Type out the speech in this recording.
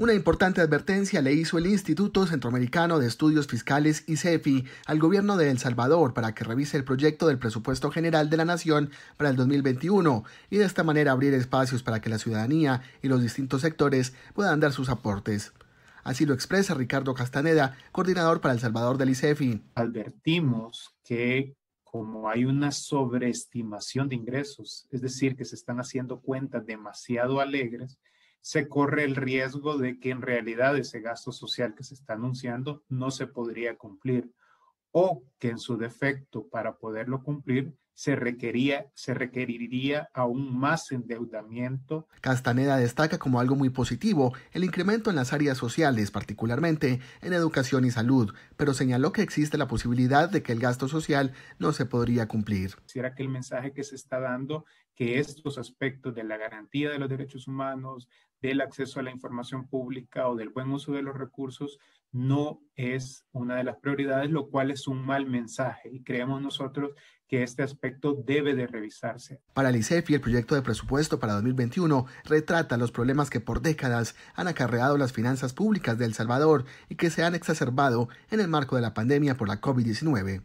Una importante advertencia le hizo el Instituto Centroamericano de Estudios Fiscales ICEFI e al gobierno de El Salvador para que revise el proyecto del presupuesto general de la nación para el 2021 y de esta manera abrir espacios para que la ciudadanía y los distintos sectores puedan dar sus aportes. Así lo expresa Ricardo Castaneda, coordinador para El Salvador del ICEFI. E Advertimos que como hay una sobreestimación de ingresos, es decir, que se están haciendo cuentas demasiado alegres, se corre el riesgo de que en realidad ese gasto social que se está anunciando no se podría cumplir o que en su defecto para poderlo cumplir se, requería, se requeriría aún más endeudamiento. Castaneda destaca como algo muy positivo el incremento en las áreas sociales, particularmente en educación y salud, pero señaló que existe la posibilidad de que el gasto social no se podría cumplir. Quisiera que el mensaje que se está dando, que estos aspectos de la garantía de los derechos humanos, del acceso a la información pública o del buen uso de los recursos, no es una de las prioridades, lo cual es un mal mensaje y creemos nosotros que este aspecto debe de revisarse. Para el ICEFI, el proyecto de presupuesto para 2021 retrata los problemas que por décadas han acarreado las finanzas públicas de El Salvador y que se han exacerbado en el marco de la pandemia por la COVID-19.